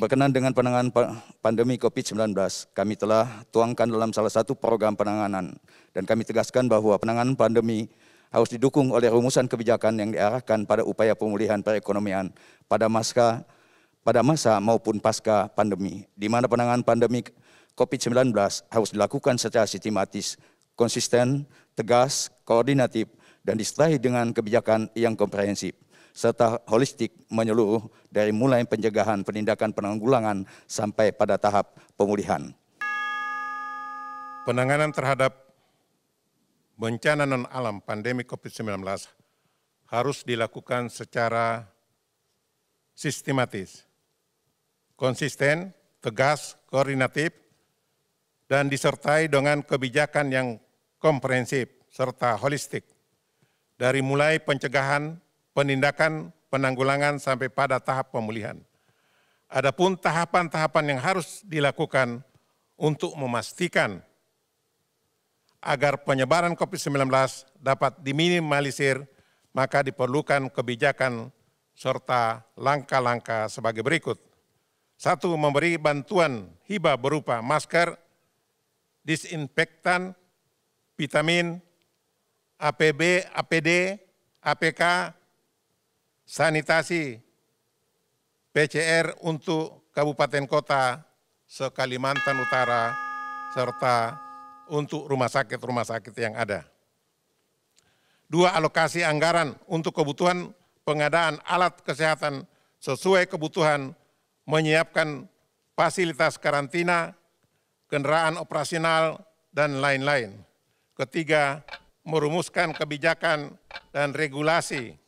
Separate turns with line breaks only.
Berkenan dengan penanganan pandemi COVID-19, kami telah tuangkan dalam salah satu program penanganan dan kami tegaskan bahwa penanganan pandemi harus didukung oleh rumusan kebijakan yang diarahkan pada upaya pemulihan perekonomian pada masa pada masa maupun pasca pandemi, di mana penanganan pandemi COVID-19 harus dilakukan secara sistematis, konsisten, tegas, koordinatif, dan disertai dengan kebijakan yang komprehensif serta holistik menyeluruh dari mulai pencegahan, penindakan, penanggulangan sampai pada tahap pemulihan.
Penanganan terhadap bencana non alam pandemi COVID-19 harus dilakukan secara sistematis, konsisten, tegas, koordinatif, dan disertai dengan kebijakan yang komprehensif serta holistik dari mulai pencegahan, penindakan, penanggulangan sampai pada tahap pemulihan. Adapun tahapan-tahapan yang harus dilakukan untuk memastikan agar penyebaran COVID-19 dapat diminimalisir, maka diperlukan kebijakan serta langkah-langkah sebagai berikut. Satu, memberi bantuan hibah berupa masker, disinfektan, vitamin, APB, APD, APK, sanitasi PCR untuk kabupaten kota se-Kalimantan Utara serta untuk rumah sakit-rumah sakit yang ada. Dua, alokasi anggaran untuk kebutuhan pengadaan alat kesehatan sesuai kebutuhan menyiapkan fasilitas karantina, kendaraan operasional, dan lain-lain. Ketiga, merumuskan kebijakan dan regulasi